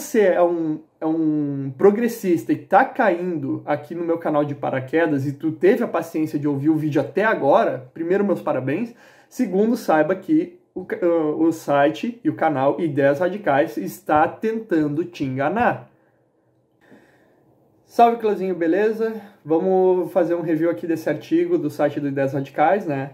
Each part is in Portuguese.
você é um, é um progressista e tá caindo aqui no meu canal de paraquedas e tu teve a paciência de ouvir o vídeo até agora, primeiro, meus parabéns. Segundo, saiba que o, uh, o site e o canal Ideias Radicais está tentando te enganar. Salve, Clãzinho, beleza? Vamos fazer um review aqui desse artigo do site do Ideias Radicais, né?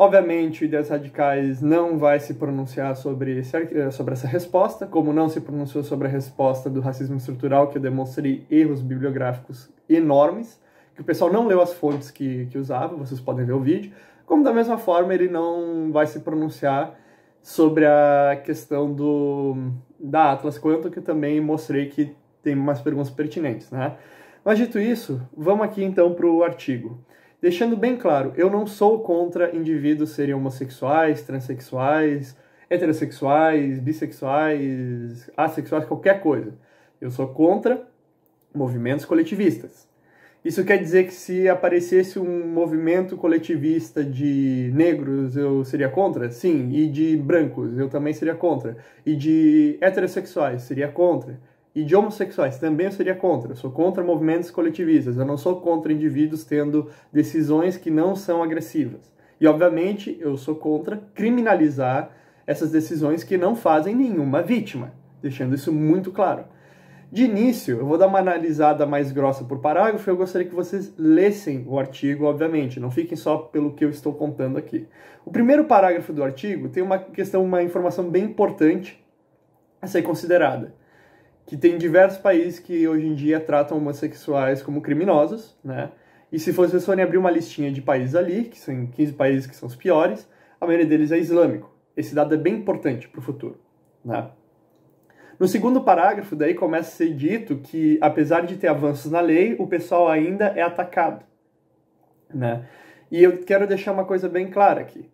Obviamente, Ideias Radicais não vai se pronunciar sobre, esse, sobre essa resposta, como não se pronunciou sobre a resposta do racismo estrutural, que eu demonstrei erros bibliográficos enormes, que o pessoal não leu as fontes que, que usava, vocês podem ver o vídeo, como da mesma forma ele não vai se pronunciar sobre a questão do, da Atlas Quanto, que também mostrei que tem umas perguntas pertinentes, né? Mas dito isso, vamos aqui então para o artigo. Deixando bem claro, eu não sou contra indivíduos serem homossexuais, transexuais, heterossexuais, bissexuais, assexuais, qualquer coisa. Eu sou contra movimentos coletivistas. Isso quer dizer que se aparecesse um movimento coletivista de negros, eu seria contra? Sim. E de brancos, eu também seria contra. E de heterossexuais, seria contra. E de homossexuais também eu seria contra. Eu sou contra movimentos coletivistas. Eu não sou contra indivíduos tendo decisões que não são agressivas. E obviamente eu sou contra criminalizar essas decisões que não fazem nenhuma vítima, deixando isso muito claro. De início, eu vou dar uma analisada mais grossa por parágrafo, eu gostaria que vocês lessem o artigo, obviamente, não fiquem só pelo que eu estou contando aqui. O primeiro parágrafo do artigo tem uma questão, uma informação bem importante a ser considerada que tem diversos países que hoje em dia tratam homossexuais como criminosos, né? E se a forem abrir uma listinha de países ali, que são 15 países que são os piores, a maioria deles é islâmico. Esse dado é bem importante para o futuro, né? No segundo parágrafo, daí começa a ser dito que, apesar de ter avanços na lei, o pessoal ainda é atacado, né? E eu quero deixar uma coisa bem clara aqui.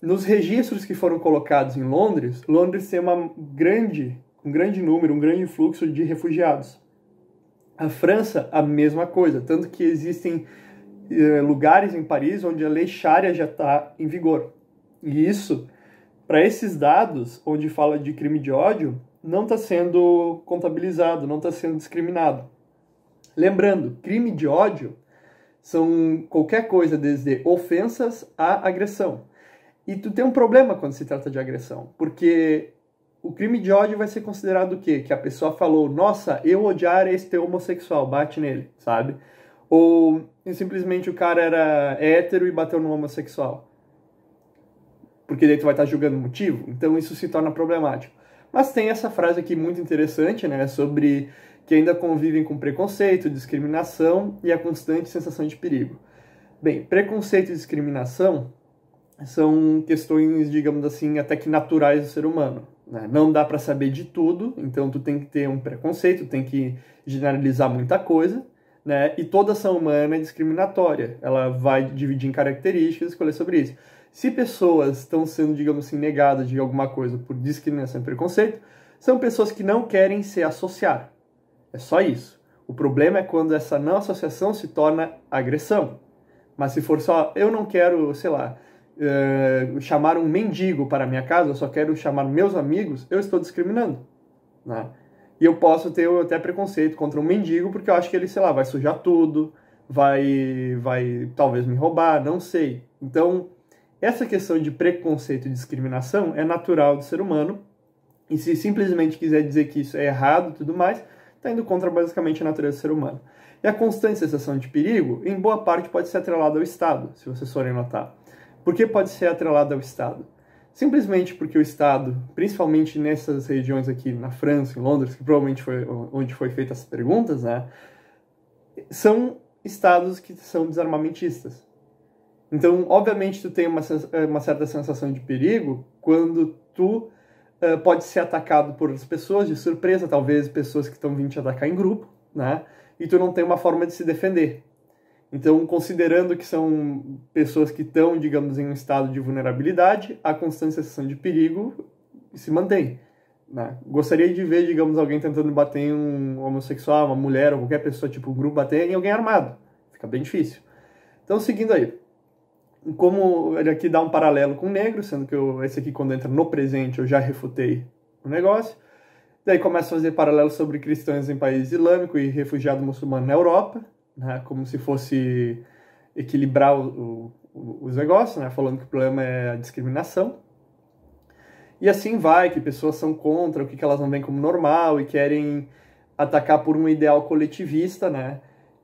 Nos registros que foram colocados em Londres, Londres tem uma grande um grande número, um grande fluxo de refugiados. A França, a mesma coisa, tanto que existem eh, lugares em Paris onde a lei Sharia já está em vigor. E isso, para esses dados, onde fala de crime de ódio, não está sendo contabilizado, não está sendo discriminado. Lembrando, crime de ódio são qualquer coisa, desde ofensas a agressão. E tu tem um problema quando se trata de agressão, porque o crime de ódio vai ser considerado o quê? Que a pessoa falou, nossa, eu odiar este homossexual, bate nele, sabe? Ou simplesmente o cara era hétero e bateu no homossexual. Porque daí tu vai estar tá julgando o motivo, então isso se torna problemático. Mas tem essa frase aqui muito interessante, né, sobre que ainda convivem com preconceito, discriminação e a constante sensação de perigo. Bem, preconceito e discriminação são questões, digamos assim, até que naturais do ser humano. Né? Não dá para saber de tudo, então tu tem que ter um preconceito, tem que generalizar muita coisa, né? E toda ação humana é discriminatória, ela vai dividir em características e escolher sobre isso. Se pessoas estão sendo, digamos assim, negadas de alguma coisa por discriminação e preconceito, são pessoas que não querem se associar. É só isso. O problema é quando essa não associação se torna agressão. Mas se for só eu não quero, sei lá, eh, chamar um mendigo para minha casa, eu só quero chamar meus amigos, eu estou discriminando. Né? E eu posso ter até preconceito contra um mendigo, porque eu acho que ele, sei lá, vai sujar tudo, vai, vai talvez me roubar, não sei. Então, essa questão de preconceito e discriminação é natural do ser humano, e se simplesmente quiser dizer que isso é errado e tudo mais, está indo contra basicamente a natureza do ser humano. E a constante sensação de perigo, em boa parte, pode ser atrelada ao Estado, se vocês forem notar. Por que pode ser atrelado ao Estado? Simplesmente porque o Estado, principalmente nessas regiões aqui na França, em Londres, que provavelmente foi onde foi feita as perguntas, né, são estados que são desarmamentistas. Então, obviamente, tu tem uma, uma certa sensação de perigo quando tu uh, pode ser atacado por outras pessoas de surpresa, talvez pessoas que estão vindo te atacar em grupo, né? E tu não tem uma forma de se defender. Então, considerando que são pessoas que estão, digamos, em um estado de vulnerabilidade, a constante sensação de perigo se mantém. Né? Gostaria de ver, digamos, alguém tentando bater em um homossexual, uma mulher ou qualquer pessoa, tipo um grupo, bater em alguém armado. Fica bem difícil. Então, seguindo aí. Como ele aqui dá um paralelo com o negro, sendo que eu, esse aqui, quando entra no presente, eu já refutei o negócio. Daí começa a fazer paralelo sobre cristãos em país islâmico e refugiado muçulmano na Europa né, como se fosse equilibrar o, o, os negócios, né, falando que o problema é a discriminação. E assim vai, que pessoas são contra, o que, elas não veem como normal e querem atacar por um ideal coletivista, né?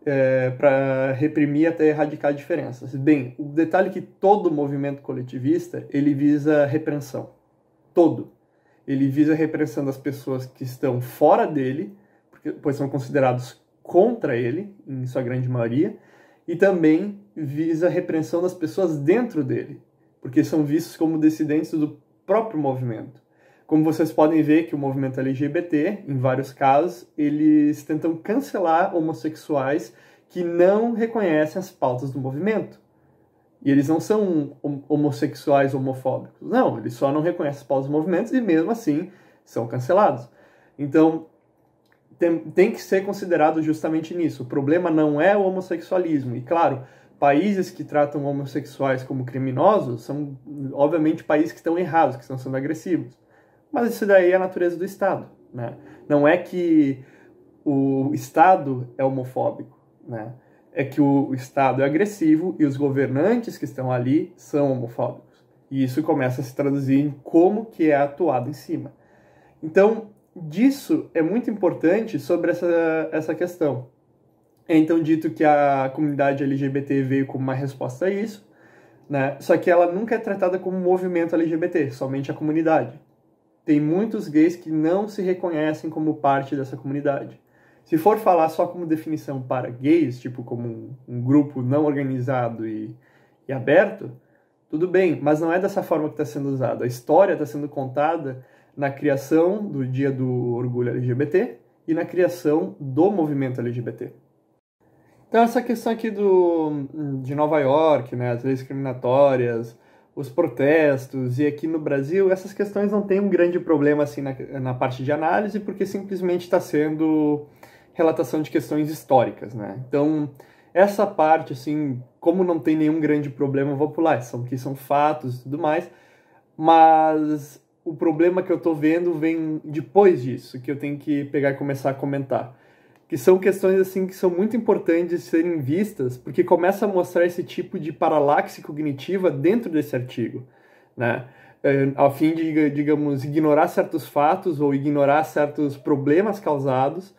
É, para reprimir até erradicar diferenças. Bem, o detalhe é que todo movimento coletivista ele visa repressão, todo. Ele visa a das pessoas que estão fora dele, porque, pois são considerados contra ele, em sua grande maioria, e também visa a repreensão das pessoas dentro dele, porque são vistos como dissidentes do próprio movimento. Como vocês podem ver que o movimento LGBT, em vários casos, eles tentam cancelar homossexuais que não reconhecem as pautas do movimento. E eles não são homossexuais homofóbicos. Não, eles só não reconhecem as pautas do movimento e mesmo assim são cancelados. Então, tem, tem que ser considerado justamente nisso. O problema não é o homossexualismo. E claro, países que tratam homossexuais como criminosos são, obviamente, países que estão errados, que estão sendo agressivos. Mas isso daí é a natureza do Estado. Né? Não é que o Estado é homofóbico. Né? É que o Estado é agressivo e os governantes que estão ali são homofóbicos. E isso começa a se traduzir em como que é atuado em cima. Então, disso é muito importante sobre essa, essa questão. É então dito que a comunidade LGBT veio como uma resposta a isso, né? Só que ela nunca é tratada como um movimento LGBT, somente a comunidade. Tem muitos gays que não se reconhecem como parte dessa comunidade. Se for falar só como definição para gays, tipo como um, um grupo não organizado e, e aberto, tudo bem, mas não é dessa forma que está sendo usado. A história está sendo contada na criação do Dia do Orgulho LGBT e na criação do movimento LGBT. Então essa questão aqui do, de Nova York, né, as leis discriminatórias, os protestos e aqui no Brasil, essas questões não têm um grande problema assim na, na parte de análise, porque simplesmente está sendo relatação de questões históricas, né? Então, essa parte, assim, como não tem nenhum grande problema, eu vou pular, são que são fatos e tudo mais, mas o problema que eu estou vendo vem depois disso, que eu tenho que pegar e começar a comentar. Que são questões assim que são muito importantes de serem vistas, porque começa a mostrar esse tipo de paralaxe cognitiva dentro desse artigo, né? É, a fim de, digamos, ignorar certos fatos ou ignorar certos problemas causados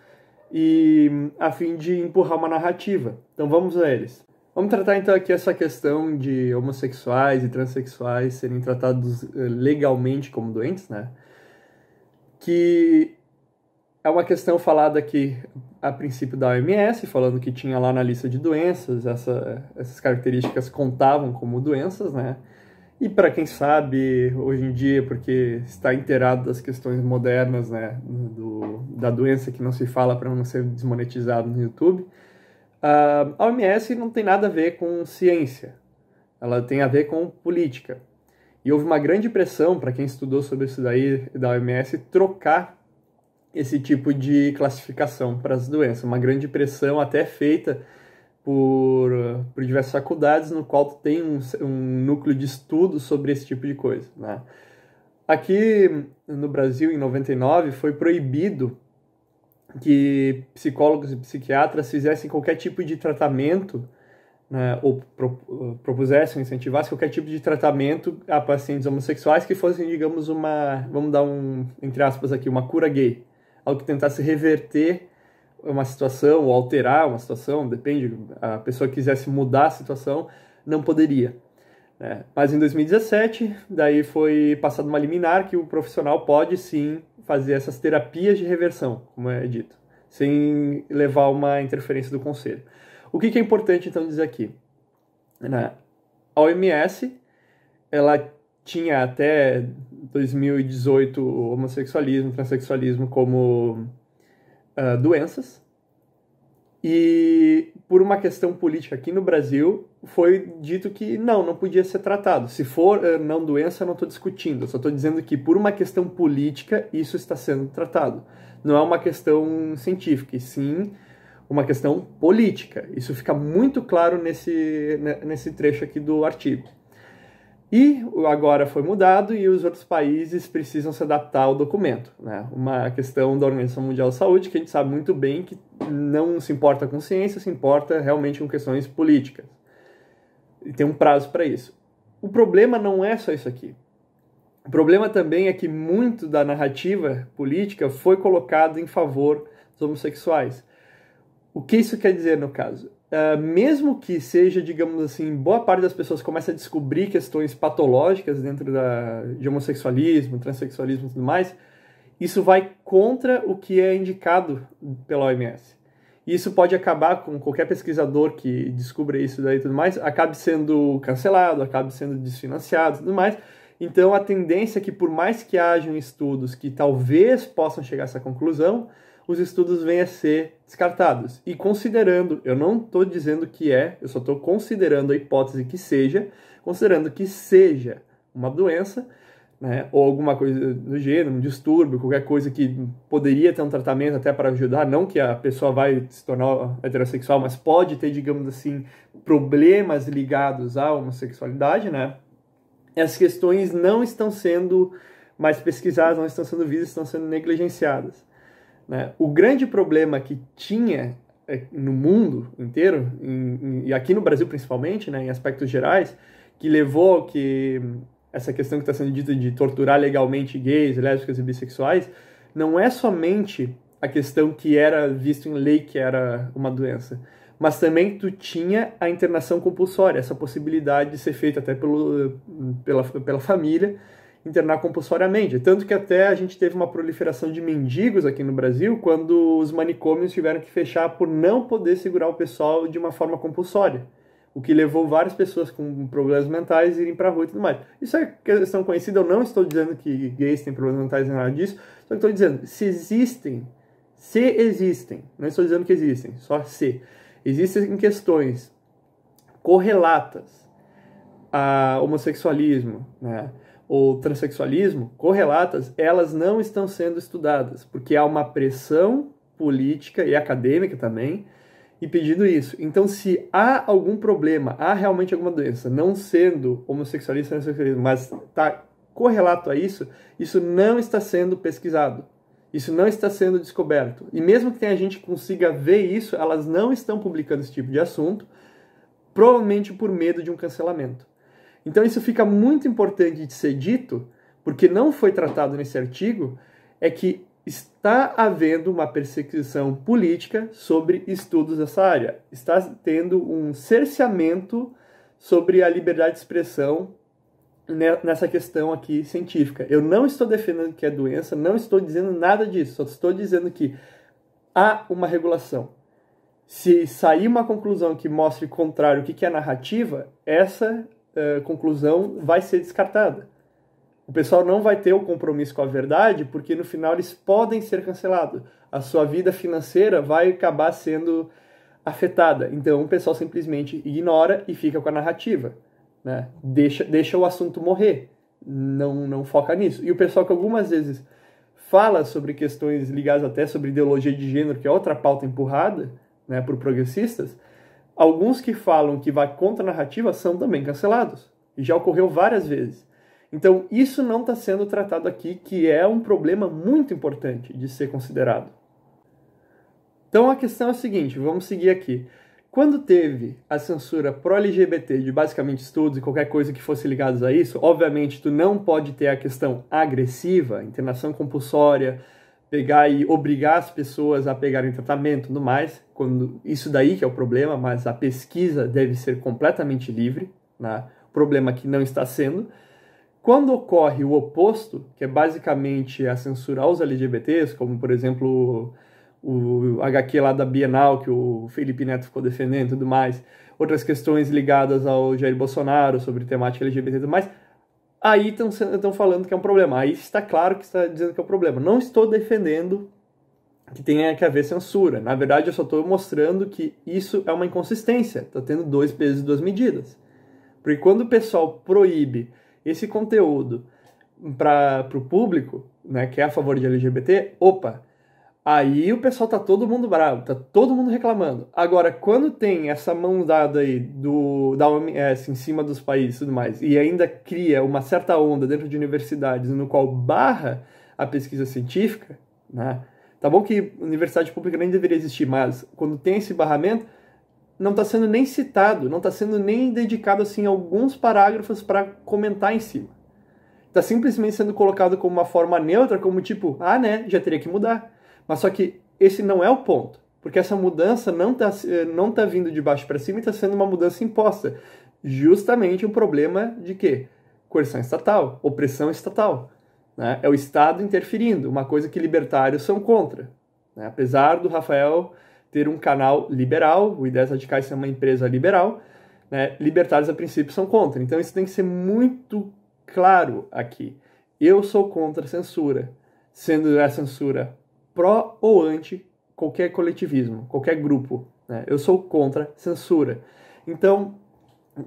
e hum, a fim de empurrar uma narrativa. Então vamos a eles. Vamos tratar então aqui essa questão de homossexuais e transexuais serem tratados eh, legalmente como doentes, né? Que é uma questão falada aqui a princípio da OMS, falando que tinha lá na lista de doenças, essa, essas características contavam como doenças, né? E para quem sabe, hoje em dia, porque está inteirado das questões modernas, né, do, da doença que não se fala para não ser desmonetizado no YouTube, ah, a OMS não tem nada a ver com ciência, ela tem a ver com política. E houve uma grande pressão para quem estudou sobre isso daí da OMS trocar esse tipo de classificação para as doenças. Uma grande pressão até feita por, por diversas faculdades, no qual tem um, um núcleo de estudo sobre esse tipo de coisa. Né? Aqui no Brasil, em 99, foi proibido que psicólogos e psiquiatras fizessem qualquer tipo de tratamento, né, ou pro, uh, propusessem, incentivassem qualquer tipo de tratamento a pacientes homossexuais que fossem, digamos, uma, vamos dar um, entre aspas aqui, uma cura gay, algo que tentasse reverter uma situação ou alterar uma situação, depende, a pessoa quisesse mudar a situação, não poderia. Né? Mas em 2017, daí foi passado uma liminar que o profissional pode sim fazer essas terapias de reversão, como é dito, sem levar uma interferência do conselho. O que, que é importante então dizer aqui? Na OMS, ela tinha até 2018 o homossexualismo, transexualismo como uh, doenças, e por uma questão política aqui no Brasil, foi dito que não, não podia ser tratado. Se for eh, não doença, não estou discutindo. só estou dizendo que por uma questão política, isso está sendo tratado. Não é uma questão científica, e sim uma questão política. Isso fica muito claro nesse, né, nesse trecho aqui do artigo. E agora foi mudado e os outros países precisam se adaptar ao documento. Né? Uma questão da Organização Mundial da Saúde que a gente sabe muito bem que não se importa com ciência, se importa realmente com questões políticas. E tem um prazo para isso. O problema não é só isso aqui. O problema também é que muito da narrativa política foi colocado em favor dos homossexuais. O que isso quer dizer no caso? Uh, mesmo que seja, digamos assim, boa parte das pessoas começa a descobrir questões patológicas dentro da, de homossexualismo, transexualismo e tudo mais, isso vai contra o que é indicado pela OMS. E isso pode acabar com qualquer pesquisador que descubra isso daí e tudo mais, acabe sendo cancelado, acabe sendo desfinanciado e tudo mais. Então a tendência é que, por mais que hajam estudos que talvez possam chegar a essa conclusão, os estudos vêm a ser descartados. E considerando, eu não estou dizendo que é, eu só estou considerando a hipótese que seja, considerando que seja uma doença, né, ou alguma coisa do gênero, um distúrbio, qualquer coisa que poderia ter um tratamento até para ajudar, não que a pessoa vai se tornar heterossexual, mas pode ter, digamos assim, problemas ligados à homossexualidade, né? Essas questões não estão sendo mais pesquisadas, não estão sendo vistas, estão sendo negligenciadas. Né? O grande problema que tinha é, no mundo inteiro, em, em, e aqui no Brasil principalmente, né, em aspectos gerais, que levou que essa questão que está sendo dita de torturar legalmente gays, lésbicas e bissexuais, não é somente a questão que era visto em lei que era uma doença, mas também tu tinha a internação compulsória, essa possibilidade de ser feita até pelo, pela, pela família, internar compulsoriamente. Tanto que até a gente teve uma proliferação de mendigos aqui no Brasil quando os manicômios tiveram que fechar por não poder segurar o pessoal de uma forma compulsória. O que levou várias pessoas com problemas mentais a irem pra rua e tudo mais. Isso é questão conhecida, eu não estou dizendo que gays têm problemas mentais nem nada disso, só que estou dizendo, se existem, se existem, não estou dizendo que existem, só se, existem questões correlatas a homossexualismo, né? ou transexualismo, correlatas, elas não estão sendo estudadas, porque há uma pressão política e acadêmica também impedindo isso. Então, se há algum problema, há realmente alguma doença, não sendo homossexualista, transexualismo, mas está correlato a isso, isso não está sendo pesquisado. Isso não está sendo descoberto. E mesmo que a gente consiga ver isso, elas não estão publicando esse tipo de assunto, provavelmente por medo de um cancelamento. Então isso fica muito importante de ser dito, porque não foi tratado nesse artigo, é que está havendo uma perseguição política sobre estudos dessa área. Está tendo um cerceamento sobre a liberdade de expressão nessa questão aqui científica. Eu não estou defendendo que é doença, não estou dizendo nada disso, só estou dizendo que há uma regulação. Se sair uma conclusão que mostre o contrário, o que é narrativa, essa eh, conclusão vai ser descartada. O pessoal não vai ter o compromisso com a verdade, porque no final eles podem ser cancelados. A sua vida financeira vai acabar sendo afetada. Então o pessoal simplesmente ignora e fica com a narrativa. Né? Deixa, deixa o assunto morrer. Não, não foca nisso. E o pessoal que algumas vezes fala sobre questões ligadas até sobre ideologia de gênero, que é outra pauta empurrada né, por progressistas, Alguns que falam que vai contra a narrativa são também cancelados. E já ocorreu várias vezes. Então, isso não está sendo tratado aqui, que é um problema muito importante de ser considerado. Então, a questão é a seguinte: vamos seguir aqui. Quando teve a censura pró-LGBT de basicamente estudos e qualquer coisa que fosse ligada a isso, obviamente tu não pode ter a questão agressiva, internação compulsória, pegar e obrigar as pessoas a pegarem tratamento, no mais, quando isso daí que é o problema, mas a pesquisa deve ser completamente livre, né? problema que não está sendo. Quando ocorre o oposto, que é basicamente a censura aos LGBTs, como por exemplo o HQ lá da Bienal, que o Felipe Neto ficou defendendo e tudo mais, outras questões ligadas ao Jair Bolsonaro sobre temática LGBT e tudo mais, aí estão falando que é um problema. Aí está claro que está dizendo que é um problema. Não estou defendendo que tenha que haver censura. Na verdade, eu só estou mostrando que isso é uma inconsistência. Está tendo dois pesos e duas medidas. Porque quando o pessoal proíbe esse conteúdo para o público, né, que é a favor de LGBT, opa, Aí o pessoal tá todo mundo bravo, tá todo mundo reclamando. Agora, quando tem essa mão dada aí do, da OMS em cima dos países e tudo mais, e ainda cria uma certa onda dentro de universidades no qual barra a pesquisa científica, né? Tá bom que universidade pública nem deveria existir, mas quando tem esse barramento, não está sendo nem citado, não está sendo nem dedicado assim alguns parágrafos para comentar em cima. Está simplesmente sendo colocado como uma forma neutra, como tipo, ah, né, já teria que mudar mas só que esse não é o ponto, porque essa mudança não está eh, não tá vindo de baixo para cima e está sendo uma mudança imposta. Justamente um problema de quê? Coerção estatal, opressão estatal. Né? É o Estado interferindo, uma coisa que libertários são contra. Né? Apesar do Rafael ter um canal liberal, o Ideias Radicais é uma empresa liberal, né? libertários a princípio são contra. Então isso tem que ser muito claro aqui. Eu sou contra a censura, sendo a censura pró ou anti qualquer coletivismo, qualquer grupo. Né? Eu sou contra censura. Então,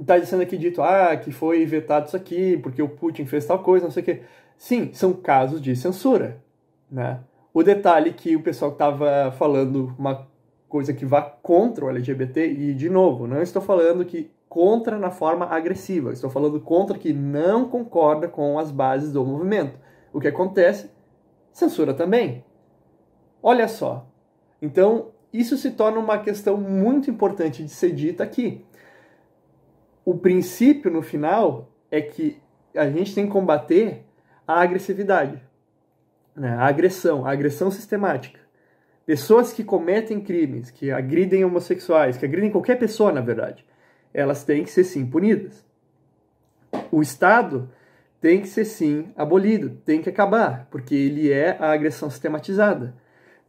está sendo aqui dito, ah, que foi vetado isso aqui, porque o Putin fez tal coisa, não sei o quê. Sim, são casos de censura. Né? O detalhe que o pessoal estava falando uma coisa que vá contra o LGBT, e de novo, não estou falando que contra na forma agressiva, estou falando contra que não concorda com as bases do movimento. O que acontece? Censura também. Olha só. Então, isso se torna uma questão muito importante de ser dita aqui. O princípio no final é que a gente tem que combater a agressividade, né? a agressão, a agressão sistemática. Pessoas que cometem crimes, que agridem homossexuais, que agridem qualquer pessoa, na verdade, elas têm que ser sim punidas. O Estado tem que ser sim abolido, tem que acabar, porque ele é a agressão sistematizada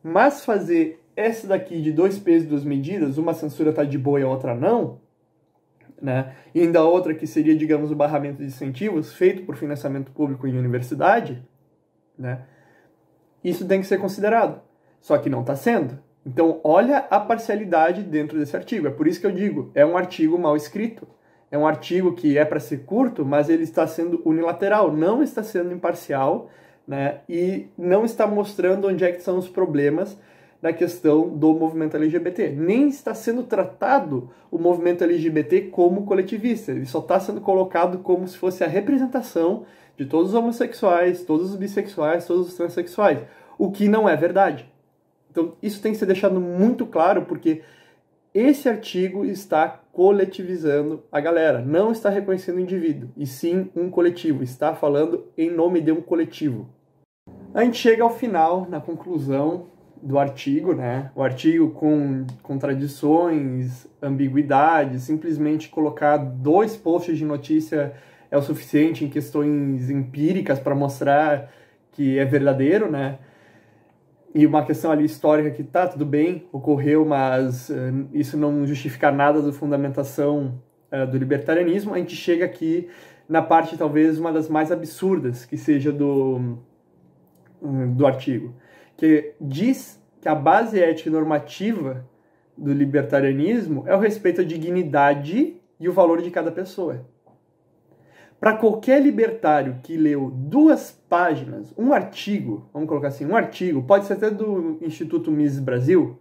mas fazer essa daqui de dois pesos, duas medidas, uma censura tá de boa e a outra não, né? E ainda outra que seria, digamos, o barramento de incentivos feito por financiamento público em universidade, né? Isso tem que ser considerado. Só que não está sendo. Então, olha a parcialidade dentro desse artigo. É por isso que eu digo, é um artigo mal escrito. É um artigo que é para ser curto, mas ele está sendo unilateral, não está sendo imparcial né? E não está mostrando onde é que são os problemas da questão do movimento LGBT. Nem está sendo tratado o movimento LGBT como coletivista, ele só está sendo colocado como se fosse a representação de todos os homossexuais, todos os bissexuais, todos os transexuais, o que não é verdade. Então, isso tem que ser deixado muito claro, porque esse artigo está coletivizando a galera, não está reconhecendo o indivíduo, e sim um coletivo, está falando em nome de um coletivo. A gente chega ao final, na conclusão do artigo, né? O artigo com contradições, ambiguidades, simplesmente colocar dois posts de notícia é o suficiente em questões empíricas para mostrar que é verdadeiro, né? E uma questão ali histórica que tá tudo bem, ocorreu, mas uh, isso não justifica nada da fundamentação uh, do libertarianismo. A gente chega aqui na parte talvez uma das mais absurdas, que seja do Hum, do artigo, que diz que a base ética e normativa do libertarianismo é o respeito à dignidade e o valor de cada pessoa. Para qualquer libertário que leu duas páginas, um artigo, vamos colocar assim, um artigo, pode ser até do Instituto Mises Brasil,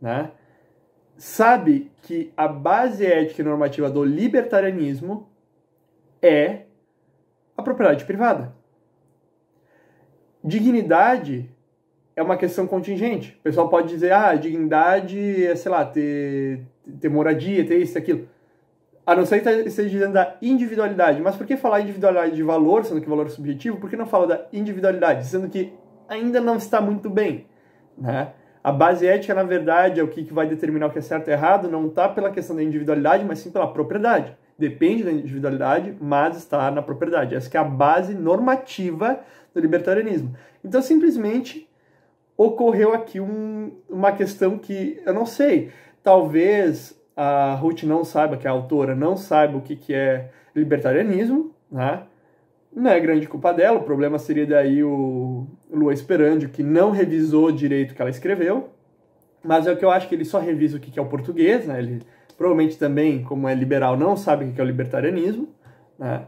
né? sabe que a base ética e normativa do libertarianismo é a propriedade privada dignidade é uma questão contingente. O pessoal pode dizer, ah, dignidade é, sei lá, ter, ter moradia, ter isso, aquilo. A não ser que tá- esteja dizendo da individualidade. Mas por que falar individualidade de valor, sendo que valor é subjetivo? Por que não falar da individualidade, sendo que ainda não está muito bem? Né? A base ética, na verdade, é o que vai determinar o que é certo e errado, não está pela questão da individualidade, mas sim pela propriedade. Depende da individualidade, mas está na propriedade. Essa é a base normativa do libertarianismo. Então, simplesmente ocorreu aqui um, uma questão que eu não sei. Talvez a Ruth não saiba, que é a autora não saiba o que, que é libertarianismo, né? Não é grande culpa dela, o problema seria daí o Lua Esperandio, que não revisou direito o que ela escreveu, mas é o que eu acho que ele só revisa o que, é o português, né? Ele provavelmente também, como é liberal, não sabe o que, que é o libertarianismo, né?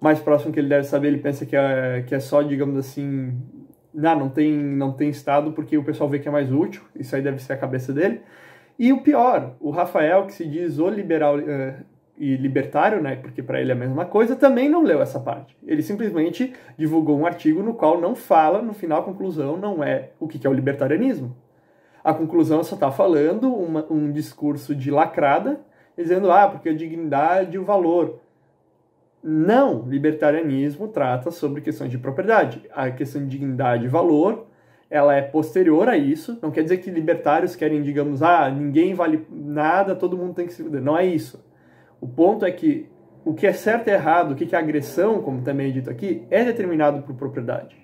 mais próximo que ele deve saber, ele pensa que é, que é só, digamos assim, não, não, tem, não tem estado porque o pessoal vê que é mais útil, isso aí deve ser a cabeça dele. E o pior, o Rafael, que se diz o liberal uh, e libertário, né, porque para ele é a mesma coisa, também não leu essa parte. Ele simplesmente divulgou um artigo no qual não fala, no final a conclusão não é o que é o libertarianismo. A conclusão só está falando uma, um discurso de lacrada, dizendo, ah, porque a dignidade e o valor. Não, libertarianismo trata sobre questões de propriedade. A questão de dignidade e valor, ela é posterior a isso. Não quer dizer que libertários querem, digamos, ah, ninguém vale nada, todo mundo tem que se fuder. Não é isso. O ponto é que o que é certo e errado, o que é agressão, como também é dito aqui, é determinado por propriedade.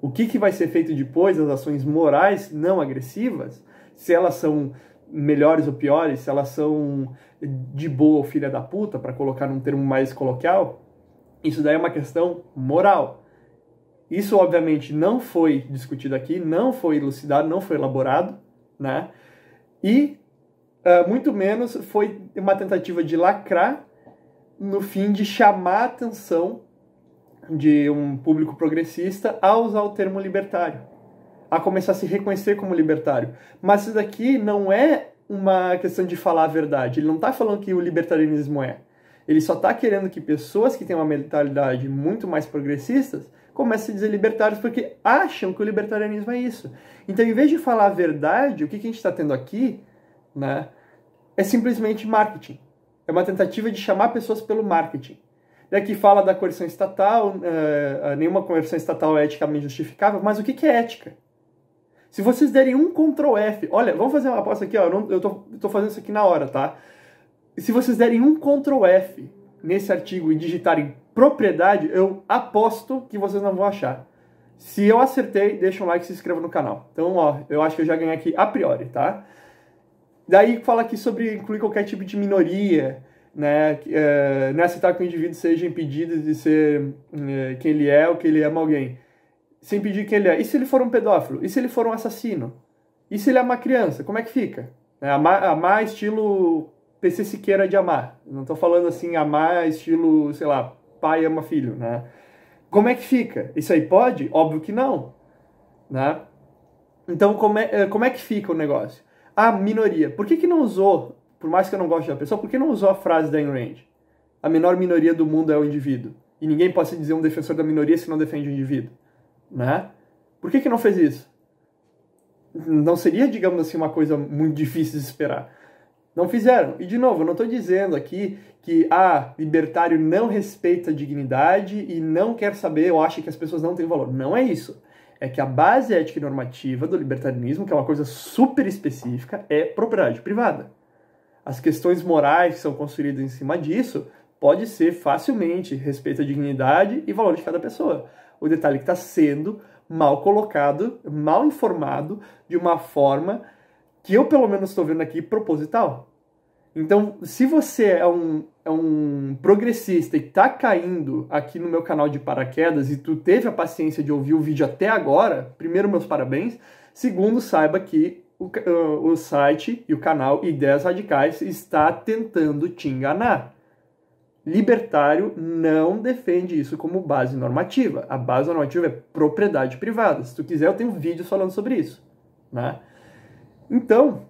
O que, que vai ser feito depois das ações morais não agressivas, se elas são melhores ou piores, se elas são de boa ou filha da puta, para colocar num termo mais coloquial, isso daí é uma questão moral. Isso, obviamente, não foi discutido aqui, não foi elucidado, não foi elaborado, né? E uh, muito menos foi uma tentativa de lacrar no fim de chamar a atenção de um público progressista a usar o termo libertário a começar a se reconhecer como libertário. Mas isso daqui não é uma questão de falar a verdade. Ele não está falando que o libertarianismo é. Ele só está querendo que pessoas que têm uma mentalidade muito mais progressistas comecem a dizer libertários porque acham que o libertarianismo é isso. Então, em vez de falar a verdade, o que, que a gente está tendo aqui né, é simplesmente marketing. É uma tentativa de chamar pessoas pelo marketing. É que fala da coerção estatal, uh, nenhuma coerção estatal é eticamente justificável, mas o que, que é ética? Se vocês derem um Ctrl F, olha, vamos fazer uma aposta aqui, ó, eu, não, eu tô, eu tô fazendo isso aqui na hora, tá? Se vocês derem um Ctrl F nesse artigo e digitarem propriedade, eu aposto que vocês não vão achar. Se eu acertei, deixa um like e se inscreva no canal. Então, ó, eu acho que eu já ganhei aqui a priori, tá? Daí fala aqui sobre incluir qualquer tipo de minoria, né? Eh, é, né, não aceitar que o indivíduo seja impedido de ser é, quem ele é ou que ele ama alguém sem pedir quem ele é. E se ele for um pedófilo? E se ele for um assassino? E se ele é uma criança? Como é que fica? É, amar, amar estilo PC Siqueira de amar. Não estou falando assim, amar estilo, sei lá, pai ama filho, né? Como é que fica? Isso aí pode? Óbvio que não, né? Então, como é, é, como é que fica o negócio? A minoria. Por que que não usou, por mais que eu não goste da pessoa, por que não usou a frase da Ayn Rand? A menor minoria do mundo é o indivíduo. E ninguém pode se dizer um defensor da minoria se não defende o indivíduo né? Por que, que não fez isso? Não seria, digamos assim, uma coisa muito difícil de esperar. Não fizeram. E, de novo, eu não estou dizendo aqui que, ah, libertário não respeita a dignidade e não quer saber ou acha que as pessoas não têm valor. Não é isso. É que a base ética e normativa do libertarianismo, que é uma coisa super específica, é propriedade privada. As questões morais que são construídas em cima disso pode ser facilmente respeito à dignidade e valor de cada pessoa o detalhe que está sendo mal colocado, mal informado, de uma forma que eu, pelo menos, estou vendo aqui proposital. Então, se você é um, é um progressista e está caindo aqui no meu canal de paraquedas e tu teve a paciência de ouvir o vídeo até agora, primeiro, meus parabéns. Segundo, saiba que o, ah, o site e o canal Ideias Radicais está tentando te enganar libertário não defende isso como base normativa. A base normativa é propriedade privada. Se tu quiser, eu tenho um vídeo falando sobre isso. Né? Então,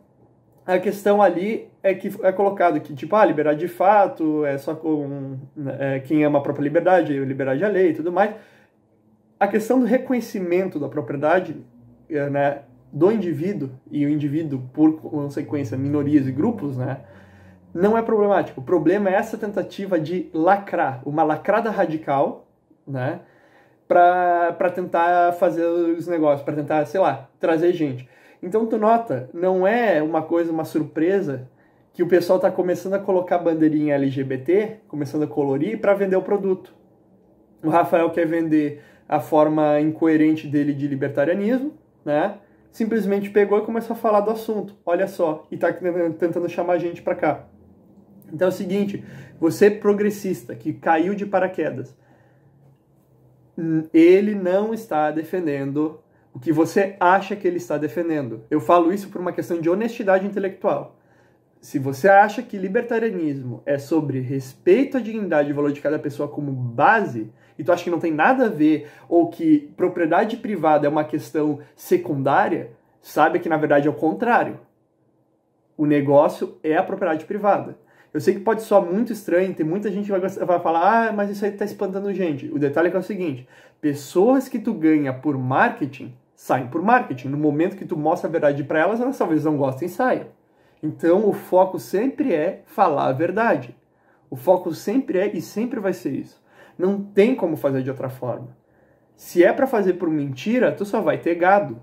a questão ali é que é colocado que, tipo, ah, liberdade de fato é só com né, é, quem ama a própria liberdade, liberdade de é lei e tudo mais. A questão do reconhecimento da propriedade é, né, do indivíduo, e o indivíduo, por consequência, minorias e grupos, né? não é problemático. O problema é essa tentativa de lacrar, uma lacrada radical, né? Para tentar fazer os negócios, para tentar, sei lá, trazer gente. Então tu nota, não é uma coisa, uma surpresa que o pessoal está começando a colocar bandeirinha LGBT, começando a colorir para vender o produto. O Rafael quer vender a forma incoerente dele de libertarianismo, né? Simplesmente pegou e começou a falar do assunto. Olha só, e está tentando chamar a gente para cá. Então é o seguinte, você progressista que caiu de paraquedas, hum, ele não está defendendo o que você acha que ele está defendendo. Eu falo isso por uma questão de honestidade intelectual. Se você acha que libertarianismo é sobre respeito à dignidade e valor de cada pessoa como base, e tu acha que não tem nada a ver, ou que propriedade privada é uma questão secundária, sabe que na verdade é o contrário. O negócio é a propriedade privada. Eu sei que pode soar muito estranho, tem muita gente que vai, falar, ah, mas isso aí tá espantando gente. O detalhe é que é o seguinte: pessoas que tu ganha por marketing saem por marketing. No momento que tu mostra a verdade para elas, elas talvez não gostem e saiam. Então o foco sempre é falar a verdade. O foco sempre é e sempre vai ser isso. Não tem como fazer de outra forma. Se é para fazer por mentira, tu só vai ter gado.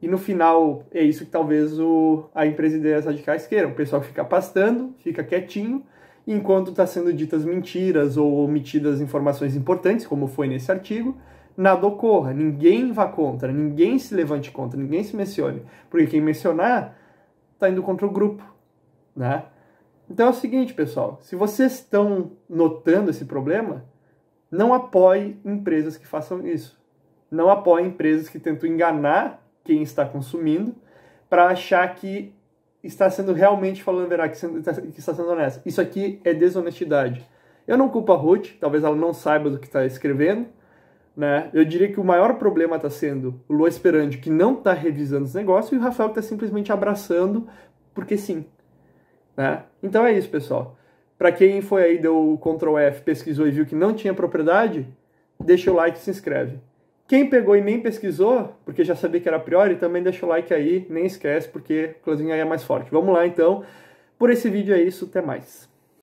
E no final, é isso que talvez o, a empresa ideias radicais queira O pessoal fica pastando, fica quietinho, enquanto está sendo ditas mentiras ou omitidas informações importantes, como foi nesse artigo, nada ocorra, ninguém vá contra, ninguém se levante contra, ninguém se mencione. Porque quem mencionar está indo contra o grupo, né? Então é o seguinte, pessoal, se vocês estão notando esse problema, não apoie empresas que façam isso. Não apoie empresas que tentam enganar quem está consumindo para achar que está sendo realmente falando verdade, que está sendo honesto. Isso aqui é desonestidade. Eu não culpo a Ruth, talvez ela não saiba do que está escrevendo, né? Eu diria que o maior problema está sendo o Lua Esperandi, que não está revisando os negócios, e o Rafael que está simplesmente abraçando, porque sim. Né? Então é isso, pessoal. Para quem foi aí, deu o Ctrl F, pesquisou e viu que não tinha propriedade, deixa o like e se inscreve. Quem pegou e nem pesquisou, porque já sabia que era a priori, também deixa o like aí, nem esquece, porque o aí é mais forte. Vamos lá então. Por esse vídeo é isso, até mais.